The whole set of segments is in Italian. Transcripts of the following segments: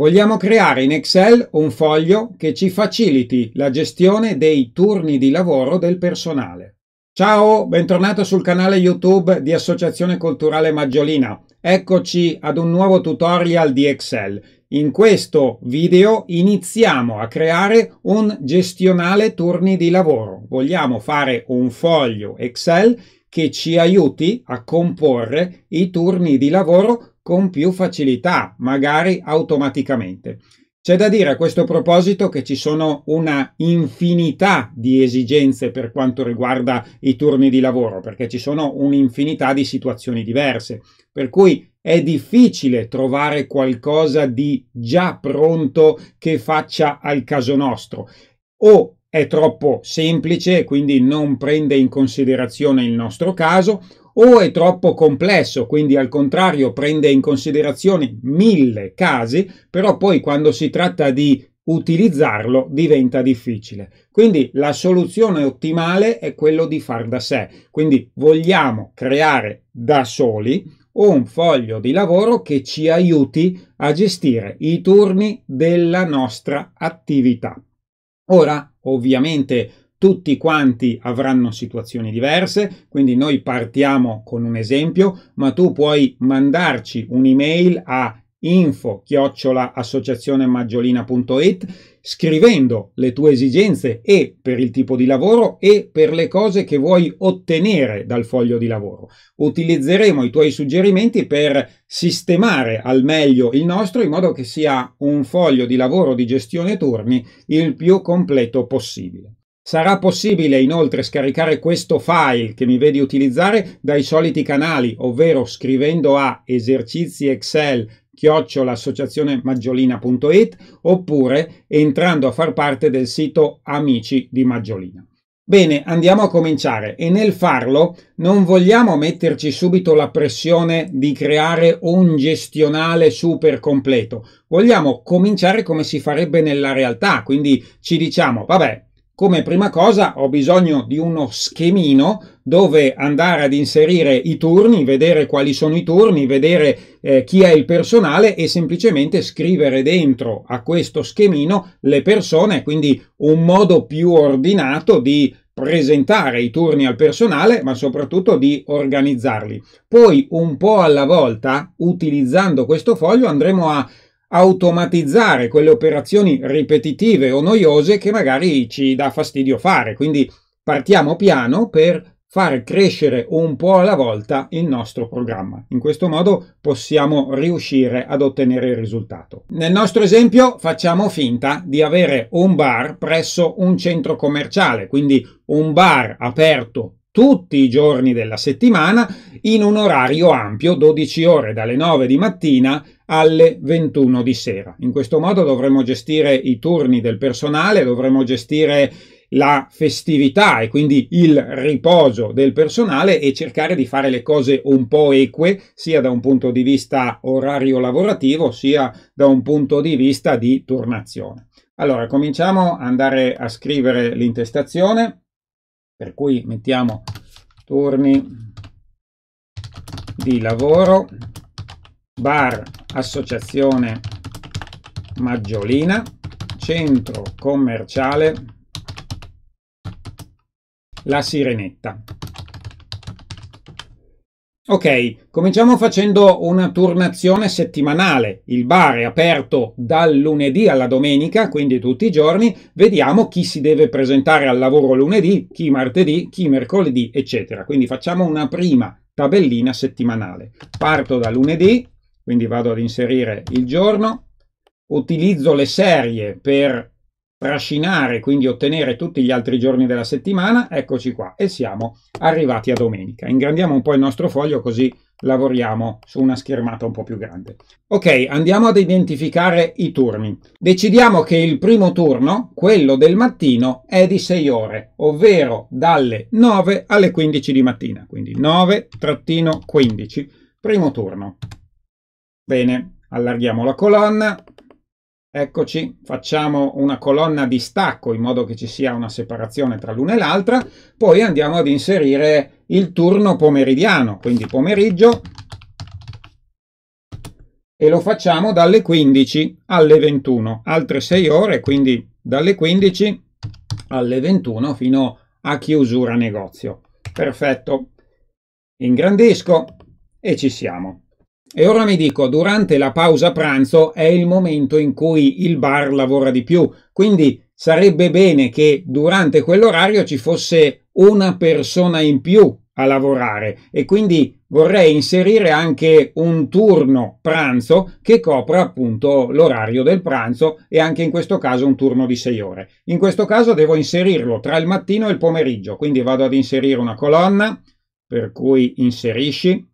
Vogliamo creare in Excel un foglio che ci faciliti la gestione dei turni di lavoro del personale. Ciao, bentornato sul canale YouTube di Associazione Culturale Maggiolina. Eccoci ad un nuovo tutorial di Excel. In questo video iniziamo a creare un gestionale turni di lavoro. Vogliamo fare un foglio Excel che ci aiuti a comporre i turni di lavoro con più facilità, magari automaticamente. C'è da dire a questo proposito che ci sono una infinità di esigenze per quanto riguarda i turni di lavoro, perché ci sono un'infinità di situazioni diverse, per cui è difficile trovare qualcosa di già pronto che faccia al caso nostro o è troppo semplice e quindi non prende in considerazione il nostro caso o è troppo complesso, quindi al contrario prende in considerazione mille casi, però poi quando si tratta di utilizzarlo diventa difficile. Quindi la soluzione ottimale è quello di far da sé. Quindi vogliamo creare da soli un foglio di lavoro che ci aiuti a gestire i turni della nostra attività. Ora, ovviamente, tutti quanti avranno situazioni diverse, quindi noi partiamo con un esempio, ma tu puoi mandarci un'email a info chiocciola associazionemaggiolina.it scrivendo le tue esigenze e per il tipo di lavoro e per le cose che vuoi ottenere dal foglio di lavoro. Utilizzeremo i tuoi suggerimenti per sistemare al meglio il nostro in modo che sia un foglio di lavoro di gestione turni il più completo possibile. Sarà possibile inoltre scaricare questo file che mi vedi utilizzare dai soliti canali, ovvero scrivendo a esercizi Excel chiocciolaassociazione maggiolina.it oppure entrando a far parte del sito Amici di Maggiolina. Bene, andiamo a cominciare e nel farlo non vogliamo metterci subito la pressione di creare un gestionale super completo. Vogliamo cominciare come si farebbe nella realtà, quindi ci diciamo, vabbè, come prima cosa ho bisogno di uno schemino dove andare ad inserire i turni, vedere quali sono i turni, vedere eh, chi è il personale e semplicemente scrivere dentro a questo schemino le persone, quindi un modo più ordinato di presentare i turni al personale, ma soprattutto di organizzarli. Poi un po' alla volta, utilizzando questo foglio, andremo a automatizzare quelle operazioni ripetitive o noiose che magari ci dà fastidio fare. Quindi partiamo piano per far crescere un po' alla volta il nostro programma. In questo modo possiamo riuscire ad ottenere il risultato. Nel nostro esempio facciamo finta di avere un bar presso un centro commerciale, quindi un bar aperto tutti i giorni della settimana in un orario ampio, 12 ore dalle 9 di mattina alle 21 di sera. In questo modo dovremo gestire i turni del personale, dovremo gestire la festività e quindi il riposo del personale e cercare di fare le cose un po' eque sia da un punto di vista orario lavorativo sia da un punto di vista di turnazione. Allora cominciamo ad andare a scrivere l'intestazione per cui mettiamo turni di lavoro bar associazione Maggiolina, centro commerciale La Sirenetta. Ok, cominciamo facendo una turnazione settimanale. Il bar è aperto dal lunedì alla domenica, quindi tutti i giorni. Vediamo chi si deve presentare al lavoro lunedì, chi martedì, chi mercoledì, eccetera. Quindi facciamo una prima tabellina settimanale. Parto da lunedì, quindi vado ad inserire il giorno, utilizzo le serie per trascinare, quindi ottenere tutti gli altri giorni della settimana, eccoci qua e siamo arrivati a domenica. Ingrandiamo un po' il nostro foglio così lavoriamo su una schermata un po' più grande. Ok, andiamo ad identificare i turni. Decidiamo che il primo turno, quello del mattino, è di 6 ore, ovvero dalle 9 alle 15 di mattina, quindi 9-15, primo turno. Bene, allarghiamo la colonna. Eccoci, facciamo una colonna di stacco in modo che ci sia una separazione tra l'una e l'altra, poi andiamo ad inserire il turno pomeridiano, quindi pomeriggio, e lo facciamo dalle 15 alle 21, altre 6 ore, quindi dalle 15 alle 21 fino a chiusura negozio. Perfetto, ingrandisco e ci siamo. E ora mi dico, durante la pausa pranzo è il momento in cui il bar lavora di più, quindi sarebbe bene che durante quell'orario ci fosse una persona in più a lavorare e quindi vorrei inserire anche un turno pranzo che copra appunto l'orario del pranzo e anche in questo caso un turno di 6 ore. In questo caso devo inserirlo tra il mattino e il pomeriggio, quindi vado ad inserire una colonna per cui inserisci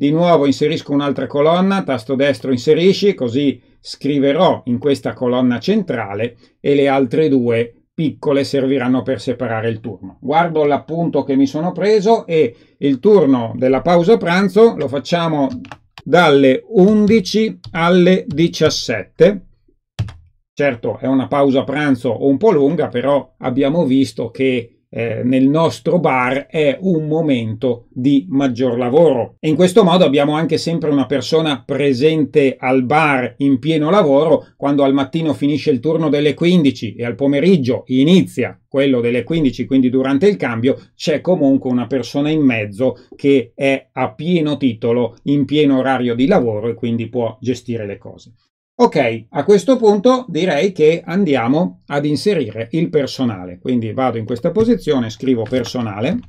di nuovo inserisco un'altra colonna, tasto destro inserisci, così scriverò in questa colonna centrale e le altre due piccole serviranno per separare il turno. Guardo l'appunto che mi sono preso e il turno della pausa pranzo lo facciamo dalle 11 alle 17. Certo è una pausa pranzo un po' lunga, però abbiamo visto che eh, nel nostro bar è un momento di maggior lavoro. E in questo modo abbiamo anche sempre una persona presente al bar in pieno lavoro quando al mattino finisce il turno delle 15 e al pomeriggio inizia quello delle 15, quindi durante il cambio c'è comunque una persona in mezzo che è a pieno titolo, in pieno orario di lavoro e quindi può gestire le cose. Ok, a questo punto direi che andiamo ad inserire il personale. Quindi vado in questa posizione, scrivo personale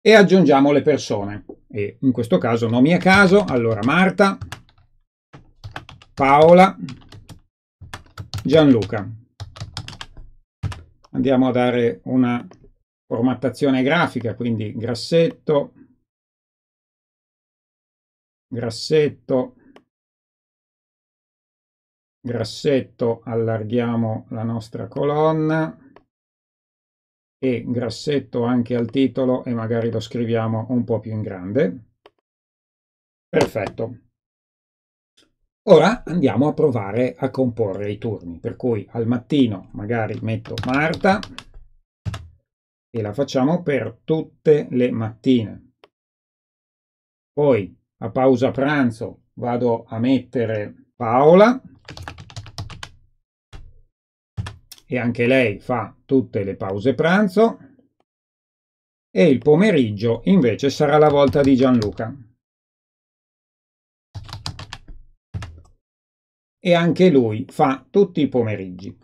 e aggiungiamo le persone. E in questo caso nomi a caso, allora Marta, Paola, Gianluca. Andiamo a dare una formattazione grafica, quindi grassetto, grassetto, grassetto allarghiamo la nostra colonna e grassetto anche al titolo e magari lo scriviamo un po' più in grande. Perfetto. Ora andiamo a provare a comporre i turni, per cui al mattino magari metto Marta e la facciamo per tutte le mattine. Poi a pausa pranzo vado a mettere Paola e anche lei fa tutte le pause pranzo e il pomeriggio invece sarà la volta di Gianluca. E anche lui fa tutti i pomeriggi.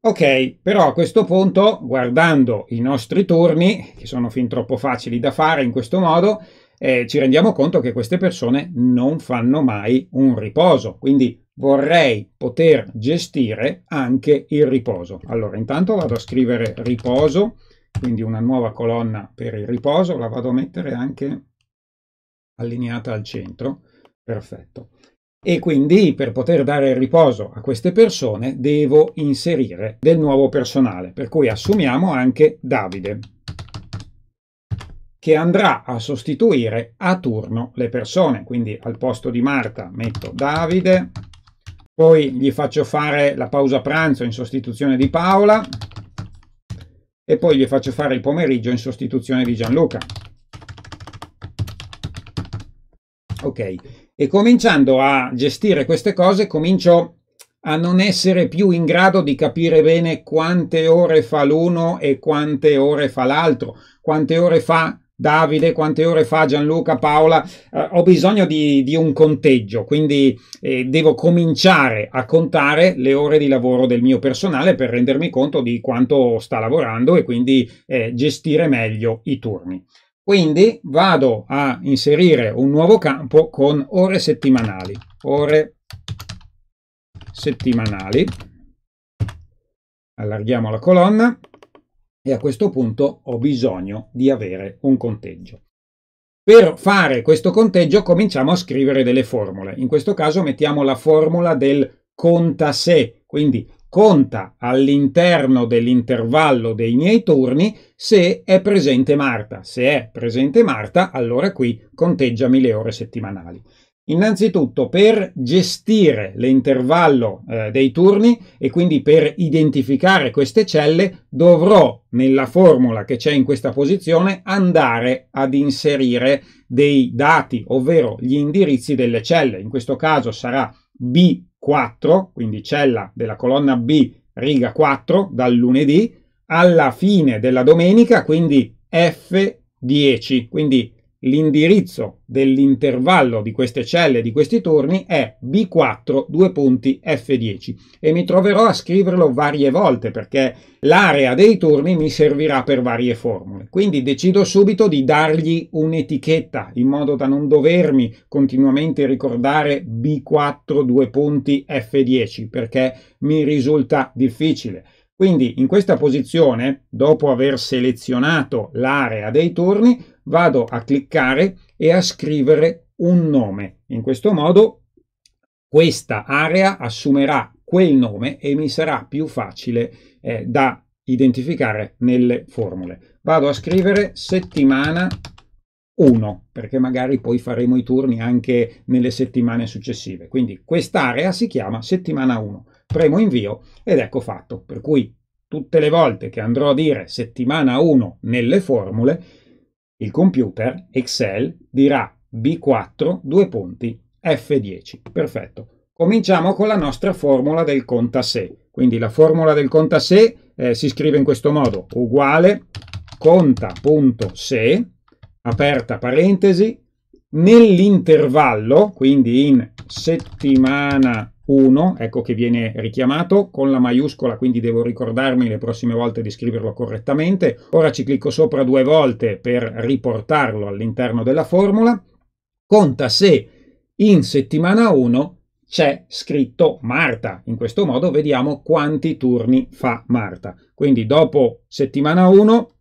Ok, però a questo punto, guardando i nostri turni, che sono fin troppo facili da fare in questo modo, eh, ci rendiamo conto che queste persone non fanno mai un riposo, quindi vorrei poter gestire anche il riposo. Allora intanto vado a scrivere riposo, quindi una nuova colonna per il riposo, la vado a mettere anche allineata al centro, perfetto. E quindi per poter dare riposo a queste persone devo inserire del nuovo personale, per cui assumiamo anche Davide, che andrà a sostituire a turno le persone. Quindi al posto di Marta metto Davide, poi gli faccio fare la pausa pranzo in sostituzione di Paola e poi gli faccio fare il pomeriggio in sostituzione di Gianluca. Ok, e cominciando a gestire queste cose comincio a non essere più in grado di capire bene quante ore fa l'uno e quante ore fa l'altro, quante ore fa Davide, quante ore fa Gianluca, Paola, eh, ho bisogno di, di, un conteggio, quindi eh, devo cominciare a contare le ore di lavoro del mio personale per rendermi conto di quanto sta lavorando e quindi eh, gestire meglio i turni. Quindi vado a inserire un nuovo campo con ore settimanali, ore settimanali, allarghiamo la colonna e a questo punto ho bisogno di avere un conteggio. Per fare questo conteggio cominciamo a scrivere delle formule. In questo caso mettiamo la formula del conta se, quindi conta all'interno dell'intervallo dei miei turni se è presente Marta. Se è presente Marta, allora qui conteggiami le ore settimanali. Innanzitutto per gestire l'intervallo eh, dei turni e quindi per identificare queste celle dovrò nella formula che c'è in questa posizione andare ad inserire dei dati, ovvero gli indirizzi delle celle. In questo caso sarà B4, quindi cella della colonna B, riga 4, dal lunedì, alla fine della domenica, quindi F10, quindi l'indirizzo dell'intervallo di queste celle, di questi turni, è B4, due punti F10 e mi troverò a scriverlo varie volte perché l'area dei turni mi servirà per varie formule. Quindi decido subito di dargli un'etichetta in modo da non dovermi continuamente ricordare B4, due punti F10 perché mi risulta difficile. Quindi in questa posizione, dopo aver selezionato l'area dei turni, vado a cliccare e a scrivere un nome. In questo modo questa area assumerà quel nome e mi sarà più facile eh, da identificare nelle formule. Vado a scrivere settimana 1, perché magari poi faremo i turni anche nelle settimane successive. Quindi quest'area si chiama settimana 1. Premo invio ed ecco fatto. Per cui tutte le volte che andrò a dire settimana 1 nelle formule, il computer, Excel, dirà B4, due punti, F10. Perfetto. Cominciamo con la nostra formula del conta se. Quindi la formula del conta se eh, si scrive in questo modo, uguale conta.se, aperta parentesi, nell'intervallo, quindi in settimana 1, ecco che viene richiamato con la maiuscola, quindi devo ricordarmi le prossime volte di scriverlo correttamente. Ora ci clicco sopra due volte per riportarlo all'interno della formula. Conta se in settimana 1 c'è scritto Marta. In questo modo vediamo quanti turni fa Marta. Quindi dopo settimana 1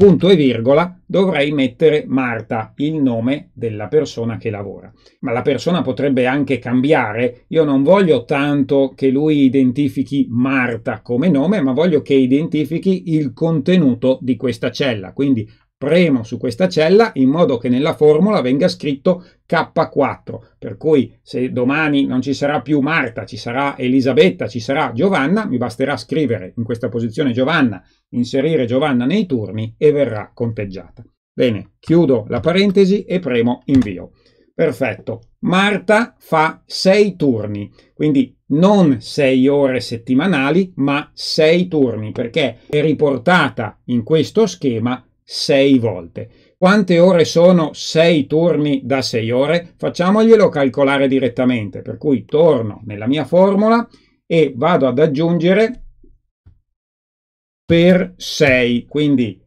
punto e virgola, dovrei mettere Marta, il nome della persona che lavora. Ma la persona potrebbe anche cambiare. Io non voglio tanto che lui identifichi Marta come nome, ma voglio che identifichi il contenuto di questa cella. Quindi Premo su questa cella in modo che nella formula venga scritto K4, per cui se domani non ci sarà più Marta, ci sarà Elisabetta, ci sarà Giovanna, mi basterà scrivere in questa posizione Giovanna, inserire Giovanna nei turni e verrà conteggiata. Bene, chiudo la parentesi e premo invio. Perfetto. Marta fa 6 turni, quindi non 6 ore settimanali, ma 6 turni, perché è riportata in questo schema 6 volte. Quante ore sono 6 turni da 6 ore? Facciamoglielo calcolare direttamente, per cui torno nella mia formula e vado ad aggiungere per 6, quindi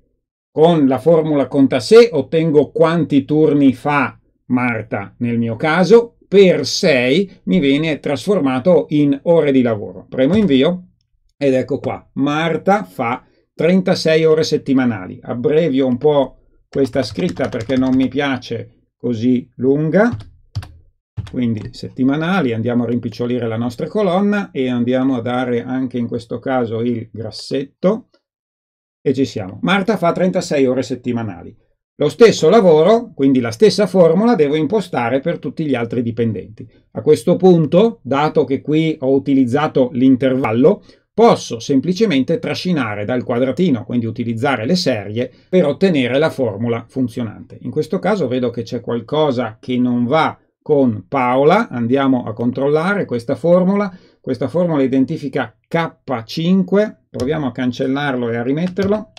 con la formula conta sé ottengo quanti turni fa Marta nel mio caso, per 6 mi viene trasformato in ore di lavoro. Premo invio ed ecco qua, Marta fa 36 ore settimanali. Abbrevio un po' questa scritta perché non mi piace così lunga. Quindi settimanali, andiamo a rimpicciolire la nostra colonna e andiamo a dare anche in questo caso il grassetto e ci siamo. Marta fa 36 ore settimanali. Lo stesso lavoro, quindi la stessa formula, devo impostare per tutti gli altri dipendenti. A questo punto, dato che qui ho utilizzato l'intervallo, Posso semplicemente trascinare dal quadratino, quindi utilizzare le serie, per ottenere la formula funzionante. In questo caso vedo che c'è qualcosa che non va con Paola, andiamo a controllare questa formula, questa formula identifica K5, proviamo a cancellarlo e a rimetterlo,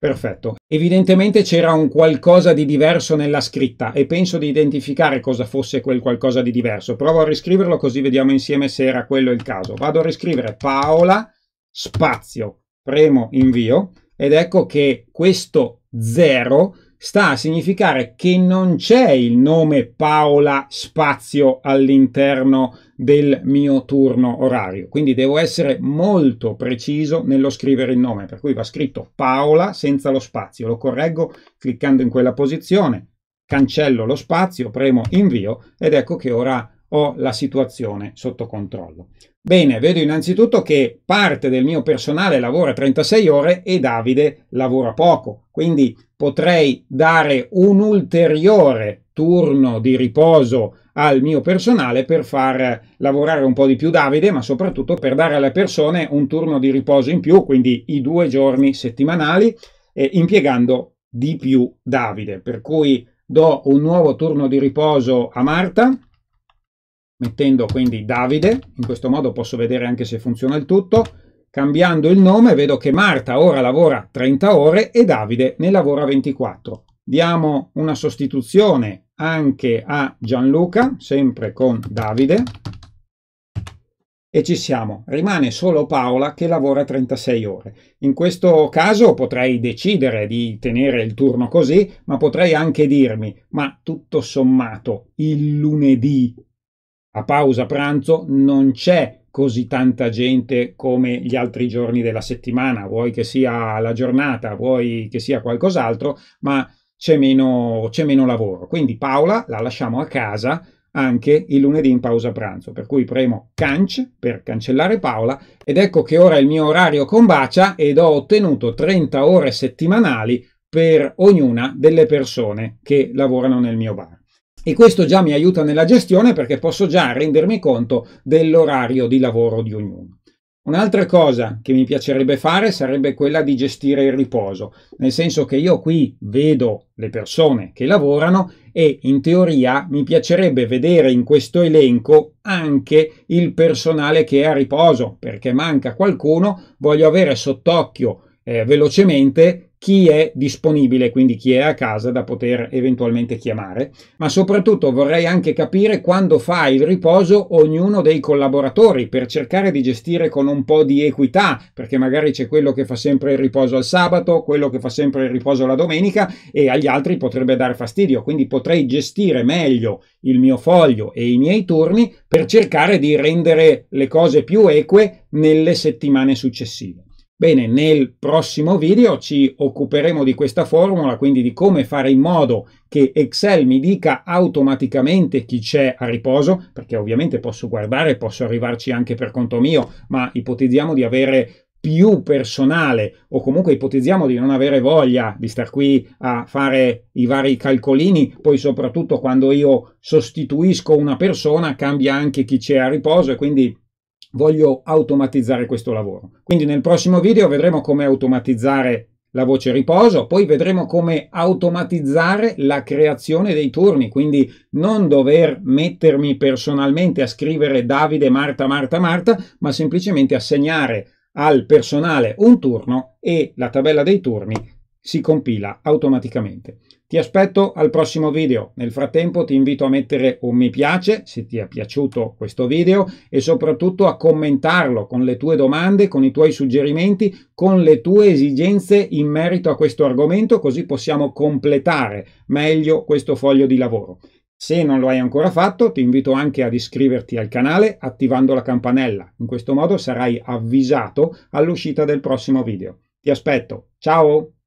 Perfetto. Evidentemente c'era un qualcosa di diverso nella scritta e penso di identificare cosa fosse quel qualcosa di diverso. Provo a riscriverlo così vediamo insieme se era quello il caso. Vado a riscrivere Paola, spazio, premo invio ed ecco che questo zero sta a significare che non c'è il nome Paola spazio all'interno del mio turno orario. Quindi devo essere molto preciso nello scrivere il nome, per cui va scritto Paola senza lo spazio. Lo correggo cliccando in quella posizione, cancello lo spazio, premo invio ed ecco che ora ho la situazione sotto controllo. Bene, vedo innanzitutto che parte del mio personale lavora 36 ore e Davide lavora poco, quindi potrei dare un ulteriore turno di riposo al mio personale per far lavorare un po' di più Davide, ma soprattutto per dare alle persone un turno di riposo in più, quindi i due giorni settimanali, eh, impiegando di più Davide. Per cui do un nuovo turno di riposo a Marta, mettendo quindi Davide, in questo modo posso vedere anche se funziona il tutto, cambiando il nome vedo che Marta ora lavora 30 ore e Davide ne lavora 24. Diamo una sostituzione anche a Gianluca, sempre con Davide, e ci siamo. Rimane solo Paola che lavora 36 ore. In questo caso potrei decidere di tenere il turno così, ma potrei anche dirmi, ma tutto sommato, il lunedì a pausa pranzo non c'è così tanta gente come gli altri giorni della settimana, vuoi che sia la giornata, vuoi che sia qualcos'altro, ma c'è meno, c'è meno lavoro. Quindi Paola la lasciamo a casa anche il lunedì in pausa pranzo, per cui premo canc per cancellare Paola ed ecco che ora il mio orario combacia ed ho ottenuto 30 ore settimanali per ognuna delle persone che lavorano nel mio bar e questo già mi aiuta nella gestione perché posso già rendermi conto dell'orario di lavoro di ognuno. Un'altra cosa che mi piacerebbe fare sarebbe quella di gestire il riposo, nel senso che io qui vedo le persone che lavorano e in teoria mi piacerebbe vedere in questo elenco anche il personale che è a riposo, perché manca qualcuno, voglio avere sott'occhio eh, velocemente chi è disponibile, quindi chi è a casa da poter eventualmente chiamare, ma soprattutto vorrei anche capire quando fa il riposo ognuno dei collaboratori per cercare di gestire con un po' di equità, perché magari c'è quello che fa sempre il riposo al sabato, quello che fa sempre il riposo la domenica e agli altri potrebbe dare fastidio, quindi potrei gestire meglio il mio foglio e i miei turni per cercare di rendere le cose più eque nelle settimane successive. Bene, nel prossimo video ci occuperemo di questa formula, quindi di come fare in modo che Excel mi dica automaticamente chi c'è a riposo, perché ovviamente posso guardare, posso arrivarci anche per conto mio, ma ipotizziamo di avere più personale o comunque ipotizziamo di non avere voglia di star qui a fare i vari calcolini, poi soprattutto quando io sostituisco una persona cambia anche chi c'è a riposo e quindi voglio automatizzare questo lavoro. Quindi nel prossimo video vedremo come automatizzare la voce riposo, poi vedremo come automatizzare la creazione dei turni, quindi non dover mettermi personalmente a scrivere Davide, Marta, Marta, Marta, ma semplicemente assegnare al personale un turno e la tabella dei turni si compila automaticamente. Ti aspetto al prossimo video, nel frattempo ti invito a mettere un mi piace se ti è piaciuto questo video e soprattutto a commentarlo con le tue domande, con i tuoi suggerimenti, con le tue esigenze in merito a questo argomento così possiamo completare meglio questo foglio di lavoro. Se non lo hai ancora fatto ti invito anche ad iscriverti al canale attivando la campanella, in questo modo sarai avvisato all'uscita del prossimo video. Ti aspetto, ciao!